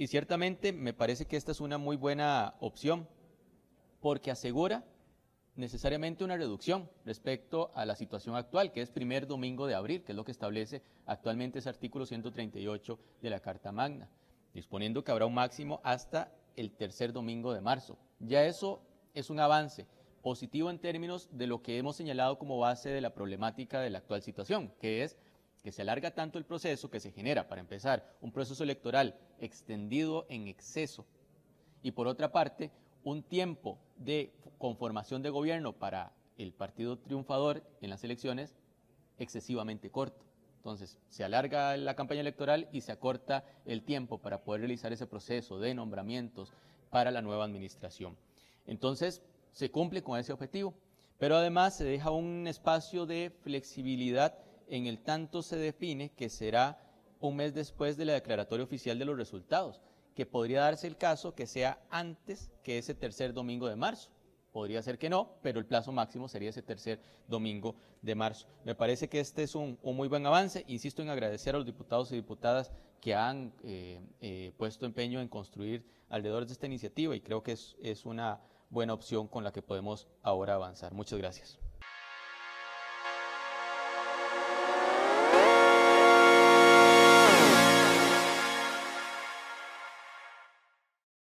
Y ciertamente me parece que esta es una muy buena opción, porque asegura necesariamente una reducción respecto a la situación actual, que es primer domingo de abril, que es lo que establece actualmente ese artículo 138 de la Carta Magna, disponiendo que habrá un máximo hasta el tercer domingo de marzo. Ya eso es un avance positivo en términos de lo que hemos señalado como base de la problemática de la actual situación, que es que se alarga tanto el proceso que se genera, para empezar, un proceso electoral extendido en exceso y por otra parte, un tiempo de conformación de gobierno para el partido triunfador en las elecciones excesivamente corto. Entonces, se alarga la campaña electoral y se acorta el tiempo para poder realizar ese proceso de nombramientos para la nueva administración. Entonces, se cumple con ese objetivo, pero además se deja un espacio de flexibilidad en el tanto se define que será un mes después de la declaratoria oficial de los resultados, que podría darse el caso que sea antes que ese tercer domingo de marzo. Podría ser que no, pero el plazo máximo sería ese tercer domingo de marzo. Me parece que este es un, muy buen avance. Insisto en agradecer a los diputados y diputadas que han eh, eh, puesto empeño en construir alrededor de esta iniciativa y creo que es una buena opción con la que podemos ahora avanzar. Muchas gracias.